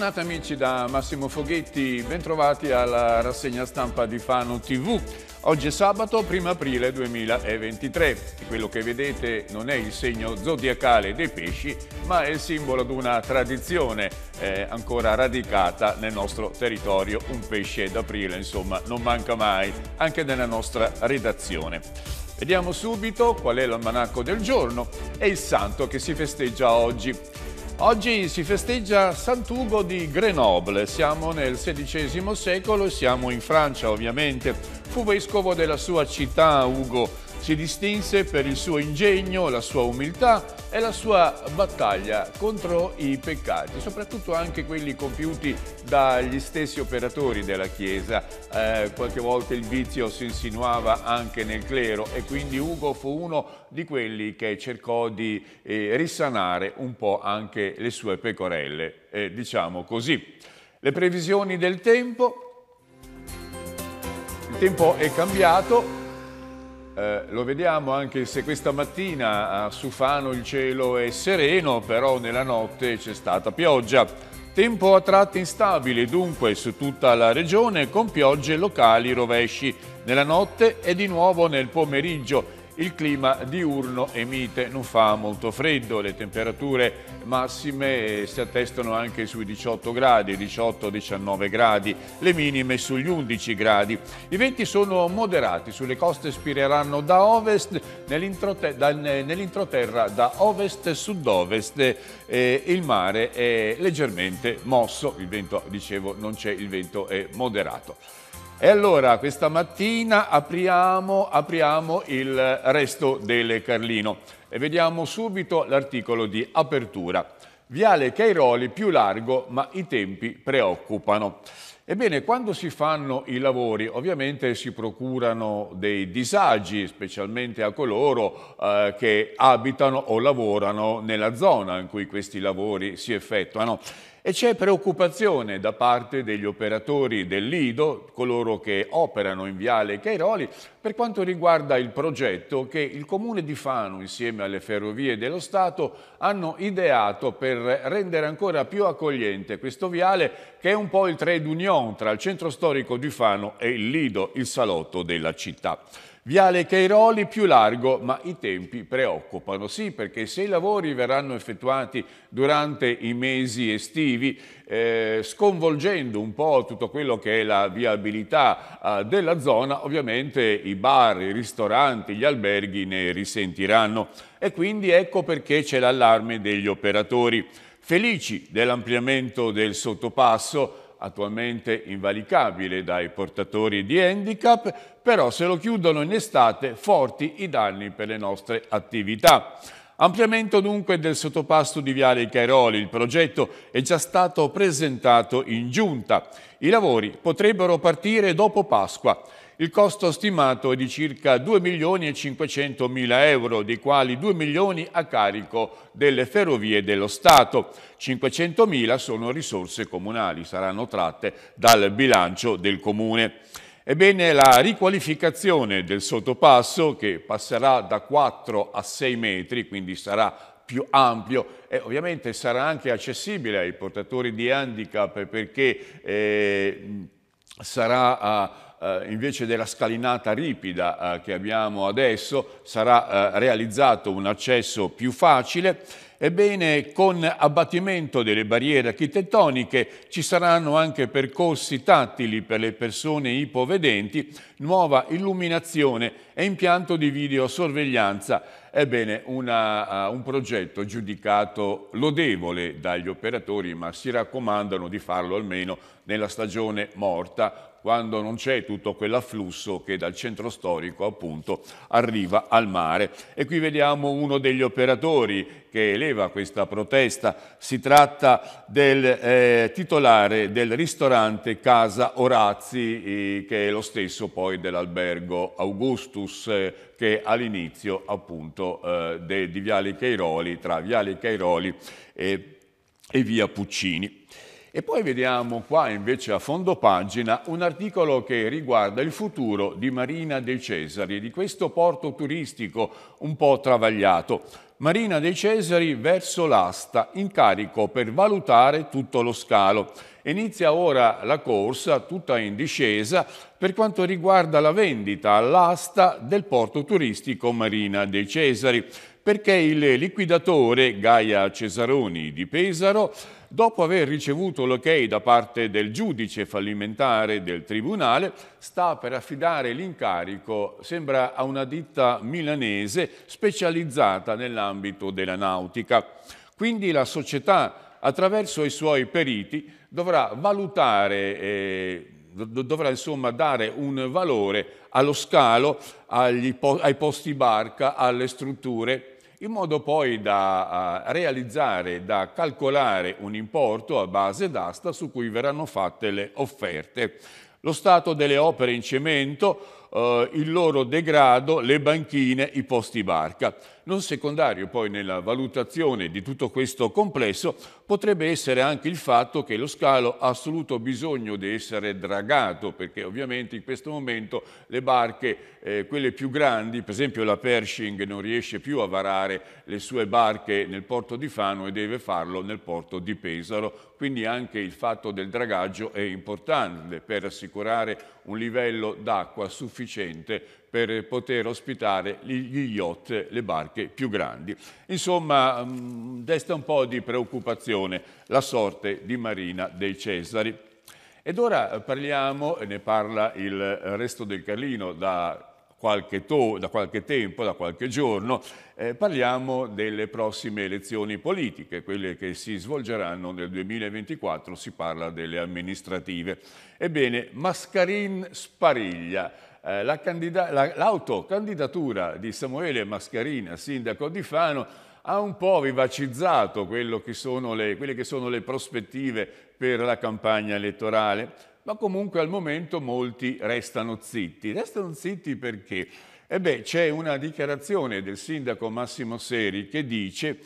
Bentornati amici da Massimo Foghetti, bentrovati alla rassegna stampa di Fano TV. Oggi è sabato 1 aprile 2023 quello che vedete non è il segno zodiacale dei pesci ma è il simbolo di una tradizione eh, ancora radicata nel nostro territorio. Un pesce d'aprile insomma non manca mai anche nella nostra redazione. Vediamo subito qual è l'almanacco del giorno e il santo che si festeggia oggi. Oggi si festeggia Sant'Ugo di Grenoble, siamo nel XVI secolo siamo in Francia ovviamente. Fu vescovo della sua città Ugo si distinse per il suo ingegno, la sua umiltà e la sua battaglia contro i peccati, soprattutto anche quelli compiuti dagli stessi operatori della Chiesa. Eh, qualche volta il vizio si insinuava anche nel clero e quindi Ugo fu uno di quelli che cercò di eh, risanare un po' anche le sue pecorelle, eh, diciamo così. Le previsioni del tempo, il tempo è cambiato, eh, lo vediamo anche se questa mattina a Sufano il cielo è sereno, però nella notte c'è stata pioggia. Tempo a tratti instabile dunque su tutta la regione con piogge locali rovesci nella notte e di nuovo nel pomeriggio il clima diurno e mite, non fa molto freddo, le temperature massime si attestano anche sui 18 gradi, 18-19 gradi, le minime sugli 11 gradi. I venti sono moderati, sulle coste spireranno da ovest, nell'introterra da ovest-sud-ovest il mare è leggermente mosso, il vento, dicevo, non c'è, il vento è moderato. E allora questa mattina apriamo, apriamo il resto del Carlino e vediamo subito l'articolo di apertura. Viale Cairoli più largo, ma i tempi preoccupano. Ebbene, quando si fanno i lavori ovviamente si procurano dei disagi, specialmente a coloro eh, che abitano o lavorano nella zona in cui questi lavori si effettuano e c'è preoccupazione da parte degli operatori del Lido, coloro che operano in Viale Cairoli, per quanto riguarda il progetto che il Comune di Fano insieme alle Ferrovie dello Stato hanno ideato per rendere ancora più accogliente questo viale che è un po' il trade union tra il centro storico di Fano e il Lido, il salotto della città. Viale Cairoli più largo, ma i tempi preoccupano. Sì, perché se i lavori verranno effettuati durante i mesi estivi, eh, sconvolgendo un po' tutto quello che è la viabilità eh, della zona, ovviamente i bar, i ristoranti, gli alberghi ne risentiranno. E quindi ecco perché c'è l'allarme degli operatori. Felici dell'ampliamento del sottopasso, attualmente invalicabile dai portatori di handicap, però se lo chiudono in estate forti i danni per le nostre attività. Ampliamento dunque del sottopasto di Viale Cairoli, il progetto è già stato presentato in giunta. I lavori potrebbero partire dopo Pasqua. Il costo stimato è di circa 2 milioni e 500 mila euro, dei quali 2 milioni a carico delle ferrovie dello Stato. 500 mila sono risorse comunali, saranno tratte dal bilancio del Comune. Ebbene, la riqualificazione del sottopasso, che passerà da 4 a 6 metri, quindi sarà più ampio e ovviamente sarà anche accessibile ai portatori di handicap perché eh, sarà... Eh, eh, invece della scalinata ripida eh, che abbiamo adesso sarà eh, realizzato un accesso più facile, ebbene con abbattimento delle barriere architettoniche ci saranno anche percorsi tattili per le persone ipovedenti, nuova illuminazione e impianto di videosorveglianza. Ebbene, una, uh, un progetto giudicato lodevole dagli operatori, ma si raccomandano di farlo almeno nella stagione morta quando non c'è tutto quell'afflusso che dal centro storico appunto arriva al mare. E qui vediamo uno degli operatori che eleva questa protesta, si tratta del eh, titolare del ristorante Casa Orazzi, eh, che è lo stesso poi dell'albergo Augustus, eh, che all'inizio appunto eh, di Viale Cairoli, tra Viale Cairoli e, e via Puccini. E poi vediamo qua invece a fondo pagina un articolo che riguarda il futuro di Marina dei Cesari, di questo porto turistico un po' travagliato. Marina dei Cesari verso l'asta, incarico per valutare tutto lo scalo. Inizia ora la corsa, tutta in discesa, per quanto riguarda la vendita all'asta del porto turistico Marina dei Cesari, perché il liquidatore Gaia Cesaroni di Pesaro dopo aver ricevuto l'ok da parte del giudice fallimentare del tribunale, sta per affidare l'incarico, sembra, a una ditta milanese specializzata nell'ambito della nautica. Quindi la società, attraverso i suoi periti, dovrà valutare... Eh, dovrà insomma dare un valore allo scalo, agli, ai posti barca, alle strutture in modo poi da realizzare, da calcolare un importo a base d'asta su cui verranno fatte le offerte. Lo stato delle opere in cemento, eh, il loro degrado, le banchine, i posti barca. Non secondario poi nella valutazione di tutto questo complesso potrebbe essere anche il fatto che lo scalo ha assoluto bisogno di essere dragato perché ovviamente in questo momento le barche, eh, quelle più grandi, per esempio la Pershing non riesce più a varare le sue barche nel porto di Fano e deve farlo nel porto di Pesaro, quindi anche il fatto del dragaggio è importante per assicurare un livello d'acqua sufficiente per poter ospitare gli yacht, le barche più grandi. Insomma, mm, desta un po' di preoccupazione la sorte di Marina dei Cesari. Ed ora parliamo, e ne parla il resto del Carlino da qualche, da qualche tempo, da qualche giorno, eh, parliamo delle prossime elezioni politiche, quelle che si svolgeranno nel 2024, si parla delle amministrative. Ebbene, Mascarin spariglia eh, l'autocandidatura la la, di Samuele Mascarina, sindaco di Fano, ha un po' vivacizzato che le, quelle che sono le prospettive per la campagna elettorale, ma comunque al momento molti restano zitti. Restano zitti perché? Eh c'è una dichiarazione del sindaco Massimo Seri che dice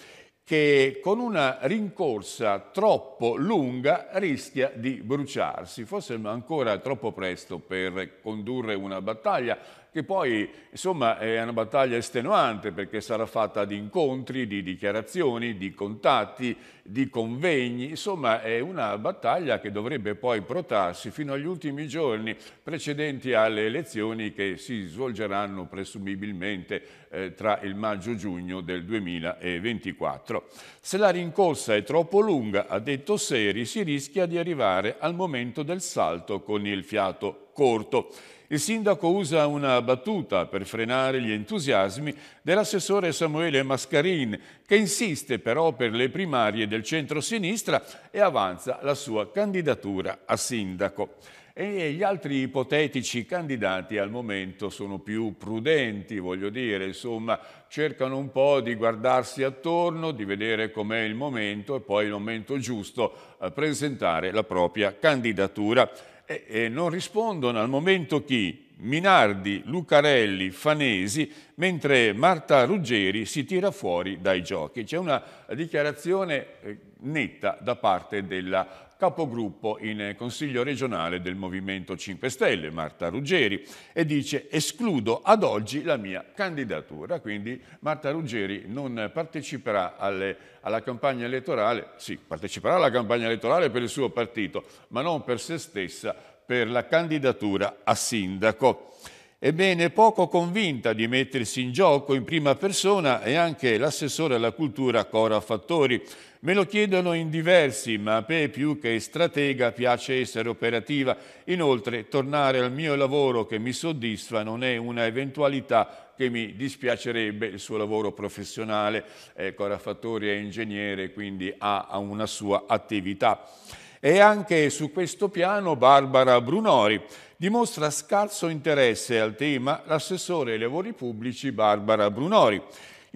che con una rincorsa troppo lunga rischia di bruciarsi. Forse ancora troppo presto per condurre una battaglia, che poi insomma è una battaglia estenuante perché sarà fatta di incontri, di dichiarazioni, di contatti, di convegni, insomma è una battaglia che dovrebbe poi protarsi fino agli ultimi giorni precedenti alle elezioni che si svolgeranno presumibilmente eh, tra il maggio e giugno del 2024. Se la rincorsa è troppo lunga, ha detto Seri, si rischia di arrivare al momento del salto con il fiato corto. Il sindaco usa una battuta per frenare gli entusiasmi dell'assessore Samuele Mascarin, che insiste però per le primarie del centro-sinistra e avanza la sua candidatura a sindaco. E gli altri ipotetici candidati al momento sono più prudenti, voglio dire, insomma, cercano un po' di guardarsi attorno, di vedere com'è il momento e poi il momento giusto a eh, presentare la propria candidatura e, e non rispondono al momento chi? Minardi, Lucarelli, Fanesi, mentre Marta Ruggeri si tira fuori dai giochi. C'è una dichiarazione eh, netta da parte della capogruppo in Consiglio regionale del Movimento 5 Stelle, Marta Ruggeri, e dice escludo ad oggi la mia candidatura, quindi Marta Ruggeri non parteciperà alle, alla campagna elettorale, sì, parteciperà alla campagna elettorale per il suo partito, ma non per se stessa, per la candidatura a sindaco. Ebbene, poco convinta di mettersi in gioco in prima persona è anche l'assessore alla cultura Cora Fattori. Me lo chiedono in diversi, ma a me più che stratega piace essere operativa. Inoltre, tornare al mio lavoro che mi soddisfa non è una eventualità che mi dispiacerebbe il suo lavoro professionale. Eh, Cora Fattori è ingegnere, quindi ha una sua attività. E anche su questo piano Barbara Brunori dimostra scarso interesse al tema l'assessore ai lavori pubblici Barbara Brunori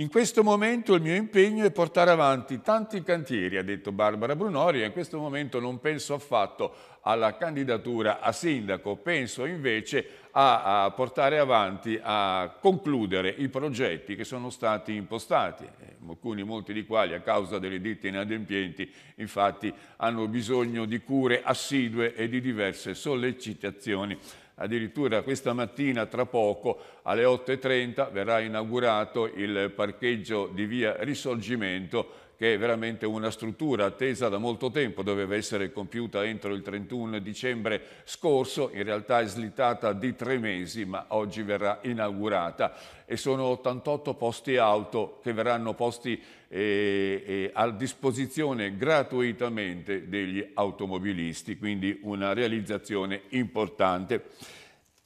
in questo momento il mio impegno è portare avanti tanti cantieri, ha detto Barbara Brunori, e in questo momento non penso affatto alla candidatura a sindaco, penso invece a, a portare avanti, a concludere i progetti che sono stati impostati, eh, alcuni, molti di quali a causa delle ditte inadempienti infatti hanno bisogno di cure assidue e di diverse sollecitazioni Addirittura questa mattina, tra poco, alle 8.30, verrà inaugurato il parcheggio di via Risorgimento che è veramente una struttura attesa da molto tempo, doveva essere compiuta entro il 31 dicembre scorso, in realtà è slittata di tre mesi, ma oggi verrà inaugurata e sono 88 posti auto che verranno posti eh, eh, a disposizione gratuitamente degli automobilisti, quindi una realizzazione importante.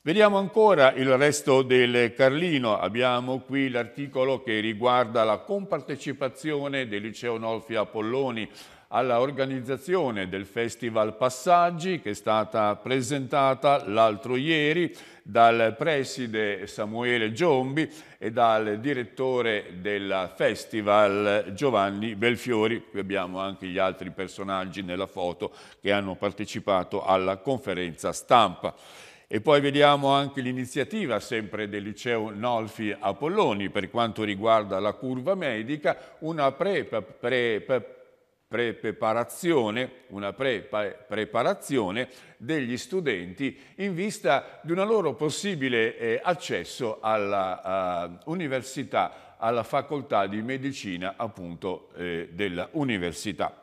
Vediamo ancora il resto del Carlino, abbiamo qui l'articolo che riguarda la compartecipazione del liceo Nolfi Apolloni alla organizzazione del Festival Passaggi che è stata presentata l'altro ieri dal preside Samuele Giombi e dal direttore del festival Giovanni Belfiori. Qui abbiamo anche gli altri personaggi nella foto che hanno partecipato alla conferenza stampa. E poi vediamo anche l'iniziativa sempre del liceo Nolfi Apolloni per quanto riguarda la curva medica, una pre, pre, pre preparazione, pre degli studenti in vista di un loro possibile eh, accesso all'università, eh, alla facoltà di medicina appunto eh, dell'università.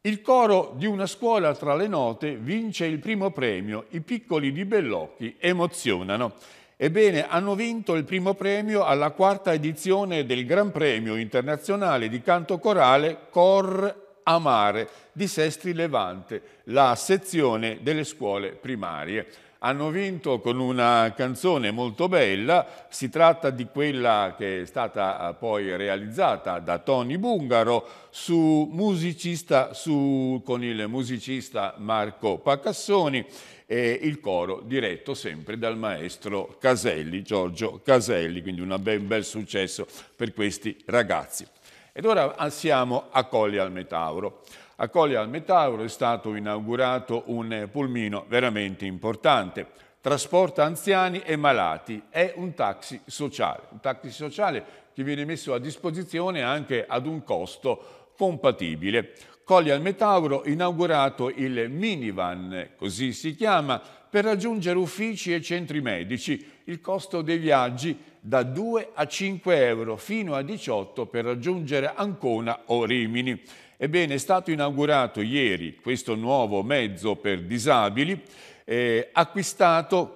Il coro di una scuola tra le note vince il primo premio, i piccoli di Bellocchi emozionano. Ebbene, hanno vinto il primo premio alla quarta edizione del Gran Premio internazionale di canto corale Cor Amare di Sestri Levante, la sezione delle scuole primarie hanno vinto con una canzone molto bella, si tratta di quella che è stata eh, poi realizzata da Tony Bungaro su musicista, su, con il musicista Marco Pacassoni e il coro diretto sempre dal maestro Caselli, Giorgio Caselli, quindi ben, un bel successo per questi ragazzi. Ed ora siamo a Colli al Metauro. A Colli al Metauro è stato inaugurato un pulmino veramente importante. Trasporta anziani e malati, è un taxi sociale, un taxi sociale che viene messo a disposizione anche ad un costo compatibile. Colli al Metauro inaugurato il minivan, così si chiama, per raggiungere uffici e centri medici. Il costo dei viaggi da 2 a 5 euro fino a 18 per raggiungere Ancona o Rimini. Ebbene, è stato inaugurato ieri questo nuovo mezzo per disabili eh, acquistato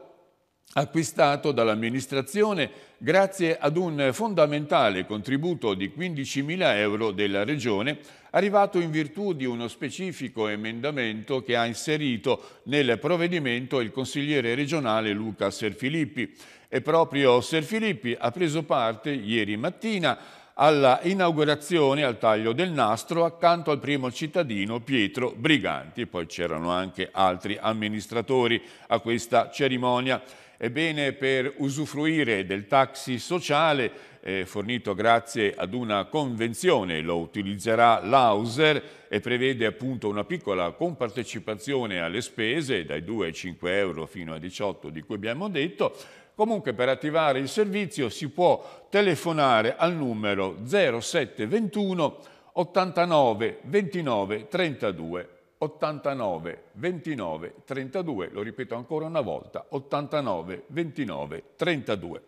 acquistato dall'amministrazione grazie ad un fondamentale contributo di 15.000 euro della Regione, arrivato in virtù di uno specifico emendamento che ha inserito nel provvedimento il consigliere regionale Luca Serfilippi. E proprio Serfilippi ha preso parte ieri mattina alla inaugurazione al taglio del nastro accanto al primo cittadino Pietro Briganti. Poi c'erano anche altri amministratori a questa cerimonia. Ebbene, per usufruire del taxi sociale, eh, fornito grazie ad una convenzione, lo utilizzerà l'Auser e prevede appunto una piccola compartecipazione alle spese dai 2 ai 5 euro fino ai 18 di cui abbiamo detto, Comunque per attivare il servizio si può telefonare al numero 0721 89 29 32 89 29 32, lo ripeto ancora una volta, 89 29 32.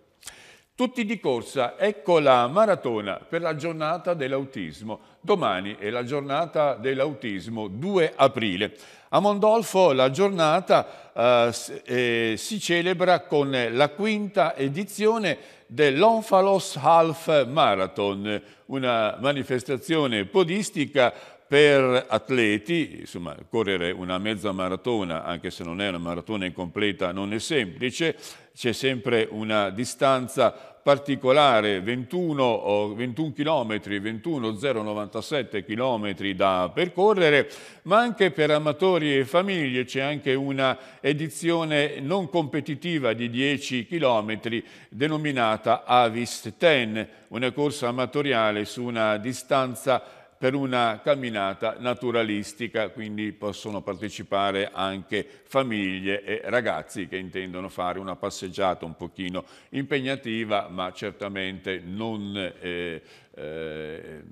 Tutti di corsa, ecco la maratona per la giornata dell'autismo. Domani è la giornata dell'autismo, 2 aprile. A Mondolfo la giornata eh, eh, si celebra con la quinta edizione dell'Onfalos Half Marathon, una manifestazione podistica per atleti, insomma correre una mezza maratona, anche se non è una maratona incompleta, non è semplice, c'è sempre una distanza particolare, 21, 21 km, 21,097 km da percorrere, ma anche per amatori e famiglie c'è anche una edizione non competitiva di 10 km denominata Avis 10, una corsa amatoriale su una distanza per una camminata naturalistica, quindi possono partecipare anche famiglie e ragazzi che intendono fare una passeggiata un pochino impegnativa, ma certamente non... Eh, eh,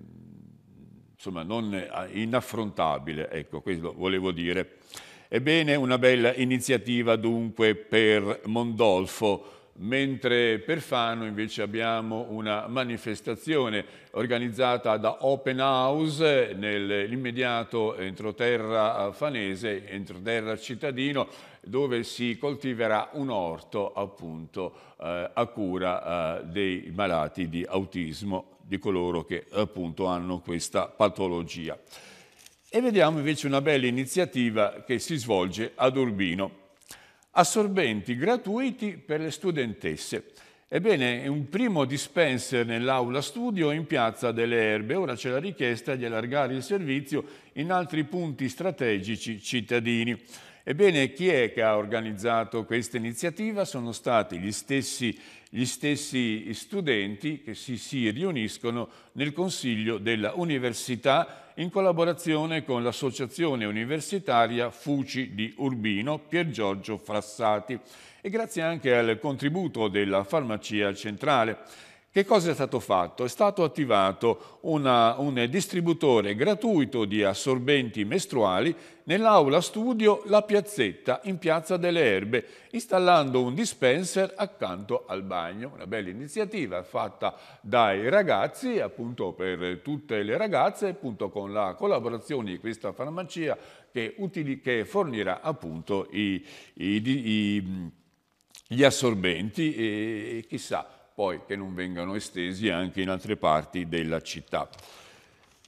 insomma, non inaffrontabile, ecco, questo volevo dire. Ebbene, una bella iniziativa dunque per Mondolfo, mentre per Fano invece abbiamo una manifestazione organizzata da Open House nell'immediato entroterra eh, fanese, entroterra cittadino, dove si coltiverà un orto appunto eh, a cura eh, dei malati di autismo, di coloro che appunto hanno questa patologia. E vediamo invece una bella iniziativa che si svolge ad Urbino assorbenti gratuiti per le studentesse. Ebbene, un primo dispenser nell'aula studio in Piazza delle Erbe. Ora c'è la richiesta di allargare il servizio in altri punti strategici cittadini. Ebbene, chi è che ha organizzato questa iniziativa? Sono stati gli stessi, gli stessi studenti che si, si riuniscono nel Consiglio della Università in collaborazione con l'associazione universitaria Fuci di Urbino Pier Giorgio Frassati e grazie anche al contributo della farmacia centrale. Che cosa è stato fatto? È stato attivato una, un distributore gratuito di assorbenti mestruali nell'aula studio La Piazzetta in Piazza delle Erbe, installando un dispenser accanto al bagno. Una bella iniziativa fatta dai ragazzi, appunto per tutte le ragazze, appunto con la collaborazione di questa farmacia che, utili, che fornirà appunto i, i, i, gli assorbenti e chissà poi che non vengano estesi anche in altre parti della città.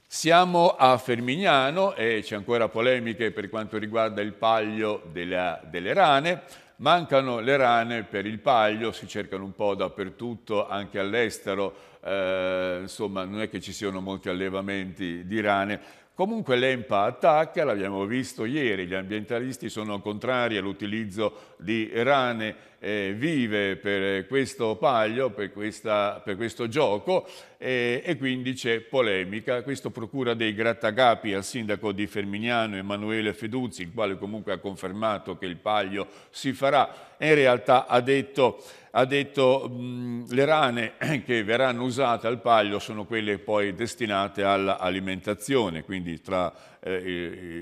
Siamo a Fermignano e c'è ancora polemiche per quanto riguarda il paglio della, delle rane. Mancano le rane per il paglio, si cercano un po' dappertutto, anche all'estero, eh, insomma non è che ci siano molti allevamenti di rane. Comunque l'EMPA attacca, l'abbiamo visto ieri, gli ambientalisti sono contrari all'utilizzo di rane eh, vive per questo paglio, per, questa, per questo gioco eh, e quindi c'è polemica. Questo procura dei grattagapi al sindaco di Fermignano Emanuele Feduzzi, il quale comunque ha confermato che il paglio si farà. In realtà ha detto ha detto mh, le rane che verranno usate al paglio sono quelle poi destinate all'alimentazione, quindi tra eh,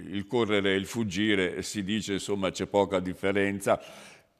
il correre e il fuggire si dice insomma c'è poca differenza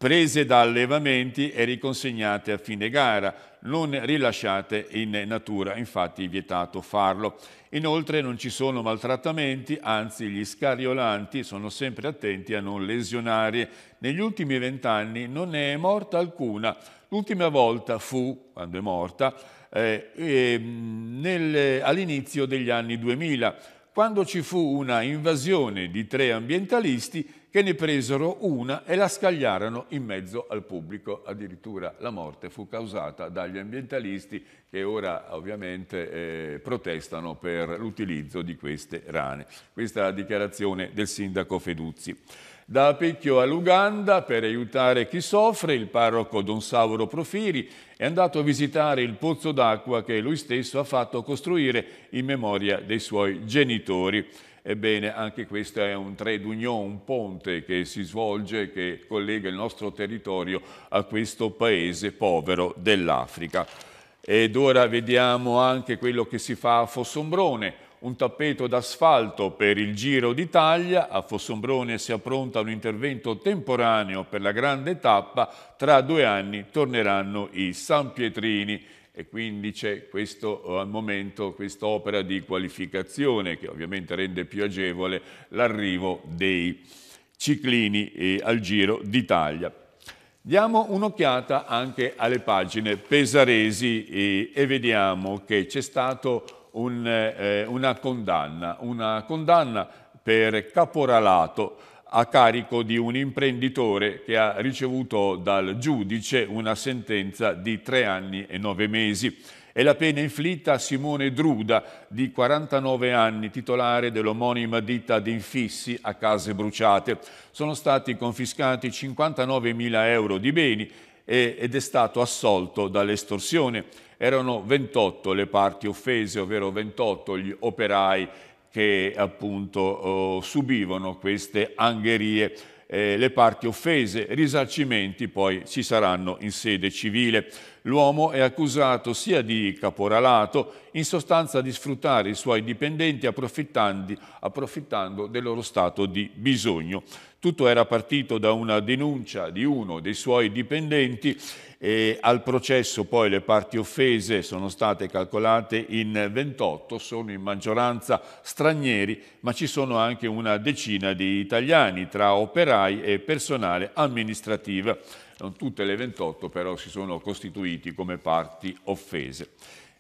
prese da allevamenti e riconsegnate a fine gara, non rilasciate in natura, infatti è vietato farlo. Inoltre non ci sono maltrattamenti, anzi gli scariolanti sono sempre attenti a non lesionare. Negli ultimi vent'anni non ne è morta alcuna. L'ultima volta fu, quando è morta, eh, ehm, all'inizio degli anni 2000, quando ci fu una invasione di tre ambientalisti che ne presero una e la scagliarono in mezzo al pubblico. Addirittura la morte fu causata dagli ambientalisti che ora ovviamente eh, protestano per l'utilizzo di queste rane. Questa è la dichiarazione del sindaco Feduzzi. Da Picchio all'Uganda, per aiutare chi soffre, il parroco Don Sauro Profiri è andato a visitare il pozzo d'acqua che lui stesso ha fatto costruire in memoria dei suoi genitori. Ebbene, anche questo è un trade union, un ponte che si svolge, che collega il nostro territorio a questo paese povero dell'Africa. Ed ora vediamo anche quello che si fa a Fossombrone, un tappeto d'asfalto per il Giro d'Italia. A Fossombrone si appronta un intervento temporaneo per la grande tappa. Tra due anni torneranno i San Pietrini e quindi c'è questo, eh, al momento quest'opera di qualificazione che ovviamente rende più agevole l'arrivo dei ciclini eh, al Giro d'Italia. Diamo un'occhiata anche alle pagine pesaresi e, eh, e vediamo che c'è stata un, eh, una condanna, una condanna per caporalato a carico di un imprenditore che ha ricevuto dal giudice una sentenza di tre anni e nove mesi. È la pena inflitta a Simone Druda, di 49 anni, titolare dell'omonima ditta di infissi a case bruciate. Sono stati confiscati 59 mila euro di beni ed è stato assolto dall'estorsione. Erano 28 le parti offese, ovvero 28 gli operai che appunto subivano queste angherie, eh, le parti offese, risarcimenti poi ci saranno in sede civile l'uomo è accusato sia di caporalato, in sostanza di sfruttare i suoi dipendenti approfittando del loro stato di bisogno. Tutto era partito da una denuncia di uno dei suoi dipendenti e al processo poi le parti offese sono state calcolate in 28, sono in maggioranza stranieri, ma ci sono anche una decina di italiani tra operai e personale amministrativo non tutte le 28 però si sono costituiti come parti offese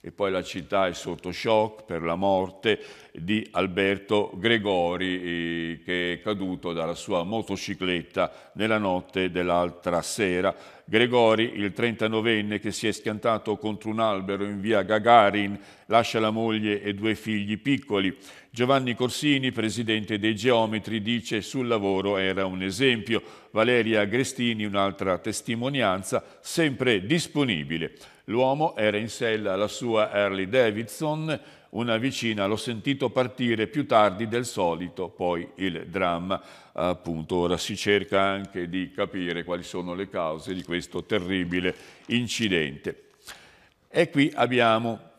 e poi la città è sotto shock per la morte di Alberto Gregori eh, che è caduto dalla sua motocicletta nella notte dell'altra sera. Gregori, il 39enne che si è schiantato contro un albero in via Gagarin, lascia la moglie e due figli piccoli. Giovanni Corsini, presidente dei Geometri, dice sul lavoro era un esempio. Valeria Grestini, un'altra testimonianza, sempre disponibile. L'uomo era in sella alla sua Harley Davidson, una vicina l'ho sentito partire più tardi del solito, poi il dramma. Appunto, ora si cerca anche di capire quali sono le cause di questo terribile incidente. E qui abbiamo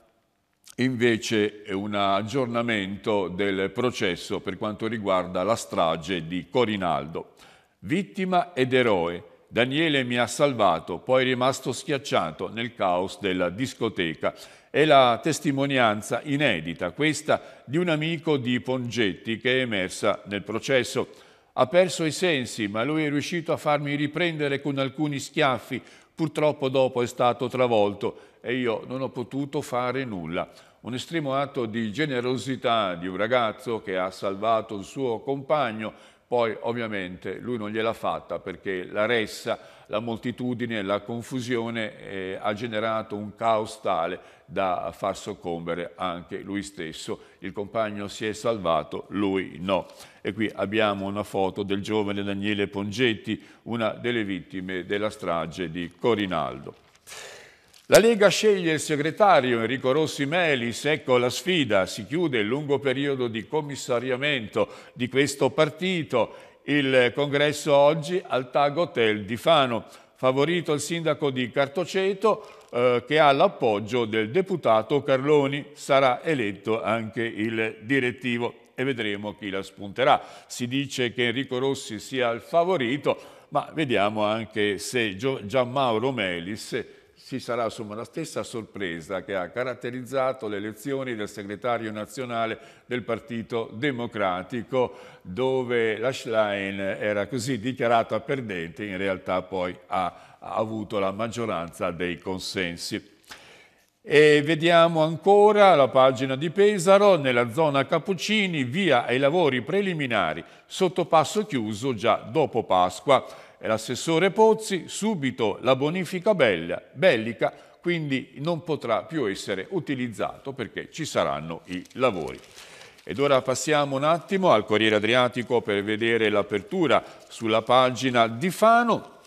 invece un aggiornamento del processo per quanto riguarda la strage di Corinaldo. Vittima ed eroe, Daniele mi ha salvato, poi è rimasto schiacciato nel caos della discoteca. È la testimonianza inedita, questa di un amico di Pongetti che è emersa nel processo. Ha perso i sensi, ma lui è riuscito a farmi riprendere con alcuni schiaffi. Purtroppo dopo è stato travolto e io non ho potuto fare nulla. Un estremo atto di generosità di un ragazzo che ha salvato il suo compagno poi ovviamente lui non gliel'ha fatta perché la ressa, la moltitudine, la confusione eh, ha generato un caos tale da far soccombere anche lui stesso. Il compagno si è salvato, lui no. E qui abbiamo una foto del giovane Daniele Pongetti, una delle vittime della strage di Corinaldo. La Lega sceglie il segretario Enrico Rossi Melis, ecco la sfida, si chiude il lungo periodo di commissariamento di questo partito, il congresso oggi al Tag Hotel di Fano, favorito il sindaco di Cartoceto eh, che ha l'appoggio del deputato Carloni, sarà eletto anche il direttivo e vedremo chi la spunterà. Si dice che Enrico Rossi sia il favorito, ma vediamo anche se Gian Mauro Melis si sarà insomma la stessa sorpresa che ha caratterizzato le elezioni del segretario nazionale del Partito Democratico dove la Schlein era così dichiarata perdente, in realtà poi ha, ha avuto la maggioranza dei consensi. E vediamo ancora la pagina di Pesaro, nella zona Cappuccini, via ai lavori preliminari, sottopasso chiuso già dopo Pasqua e l'assessore Pozzi, subito la bonifica bella, bellica, quindi non potrà più essere utilizzato perché ci saranno i lavori. Ed ora passiamo un attimo al Corriere Adriatico per vedere l'apertura sulla pagina di Fano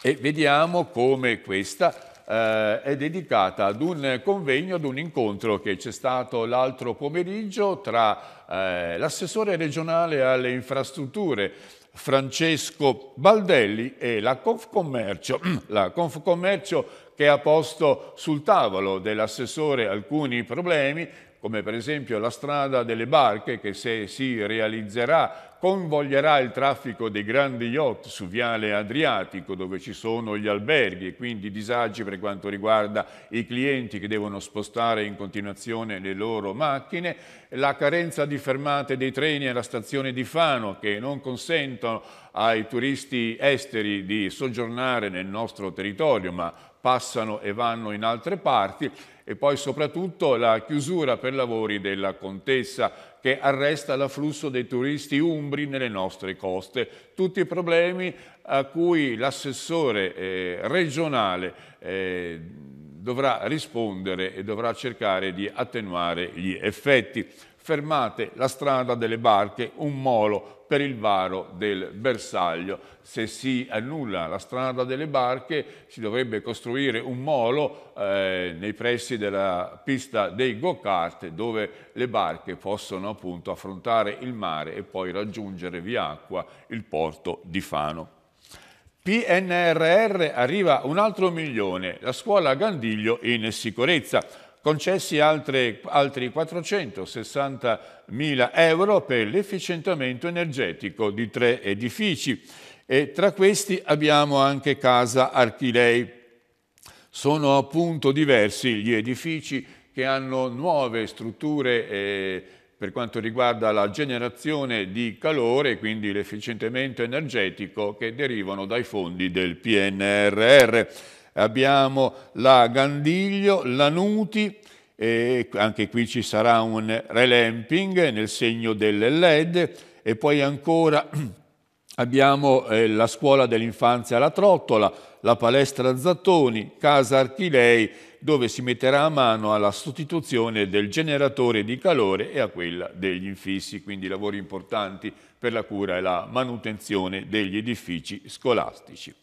e vediamo come questa eh, è dedicata ad un convegno, ad un incontro che c'è stato l'altro pomeriggio tra eh, l'assessore regionale alle infrastrutture Francesco Baldelli e la Confcommercio, la Confcommercio che ha posto sul tavolo dell'assessore alcuni problemi come per esempio la strada delle barche che se si realizzerà convoglierà il traffico dei grandi yacht su Viale Adriatico dove ci sono gli alberghi e quindi disagi per quanto riguarda i clienti che devono spostare in continuazione le loro macchine, la carenza di fermate dei treni alla stazione di Fano che non consentono ai turisti esteri di soggiornare nel nostro territorio ma passano e vanno in altre parti e poi soprattutto la chiusura per lavori della Contessa che arresta l'afflusso dei turisti umbri nelle nostre coste. Tutti i problemi a cui l'assessore eh, regionale eh, dovrà rispondere e dovrà cercare di attenuare gli effetti. Fermate la strada delle barche, un molo per il varo del bersaglio. Se si annulla la strada delle barche si dovrebbe costruire un molo eh, nei pressi della pista dei go-kart dove le barche possono appunto affrontare il mare e poi raggiungere via acqua il porto di Fano. PNRR arriva un altro milione, la scuola Gandiglio in sicurezza. Concessi altre, altri 460 mila euro per l'efficientamento energetico di tre edifici e tra questi abbiamo anche Casa Archilei. Sono appunto diversi gli edifici che hanno nuove strutture eh, per quanto riguarda la generazione di calore, quindi l'efficientamento energetico che derivano dai fondi del PNRR. Abbiamo la Gandiglio, la Nuti, e anche qui ci sarà un relamping nel segno delle LED e poi ancora abbiamo eh, la scuola dell'infanzia alla Trottola, la palestra Zattoni, casa Archilei dove si metterà a mano alla sostituzione del generatore di calore e a quella degli infissi, quindi lavori importanti per la cura e la manutenzione degli edifici scolastici.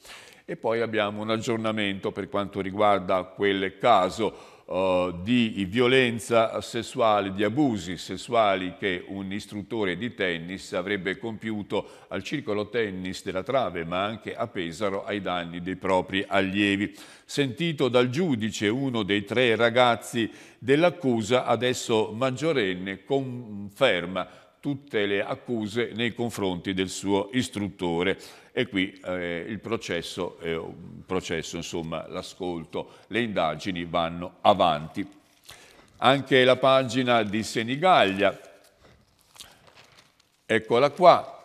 E poi abbiamo un aggiornamento per quanto riguarda quel caso eh, di violenza sessuale, di abusi sessuali che un istruttore di tennis avrebbe compiuto al circolo tennis della Trave, ma anche a Pesaro, ai danni dei propri allievi. Sentito dal giudice uno dei tre ragazzi dell'accusa, adesso maggiorenne, conferma tutte le accuse nei confronti del suo istruttore e qui eh, il processo, eh, processo insomma, l'ascolto, le indagini vanno avanti. Anche la pagina di Senigallia, eccola qua,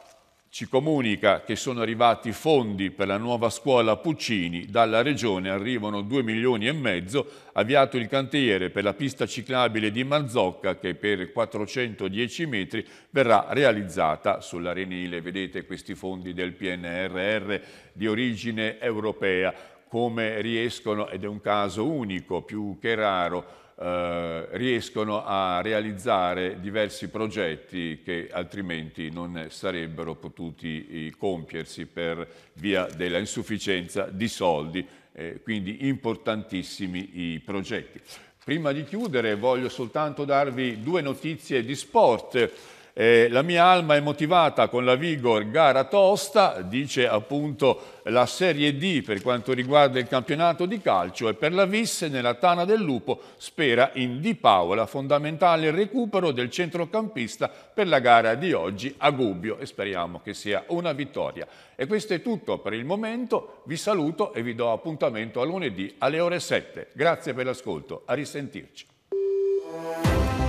ci comunica che sono arrivati fondi per la nuova scuola Puccini, dalla regione arrivano 2 milioni e mezzo, avviato il cantiere per la pista ciclabile di Manzocca che per 410 metri verrà realizzata sull'arenile. Vedete questi fondi del PNRR di origine europea, come riescono, ed è un caso unico, più che raro, eh, riescono a realizzare diversi progetti che altrimenti non sarebbero potuti eh, compiersi per via della insufficienza di soldi, eh, quindi importantissimi i progetti. Prima di chiudere voglio soltanto darvi due notizie di sport. Eh, la mia alma è motivata con la Vigor gara tosta, dice appunto la Serie D per quanto riguarda il campionato di calcio e per la Visse nella Tana del Lupo spera in Di Paola, fondamentale recupero del centrocampista per la gara di oggi a Gubbio e speriamo che sia una vittoria. E questo è tutto per il momento, vi saluto e vi do appuntamento a lunedì alle ore 7. Grazie per l'ascolto, a risentirci.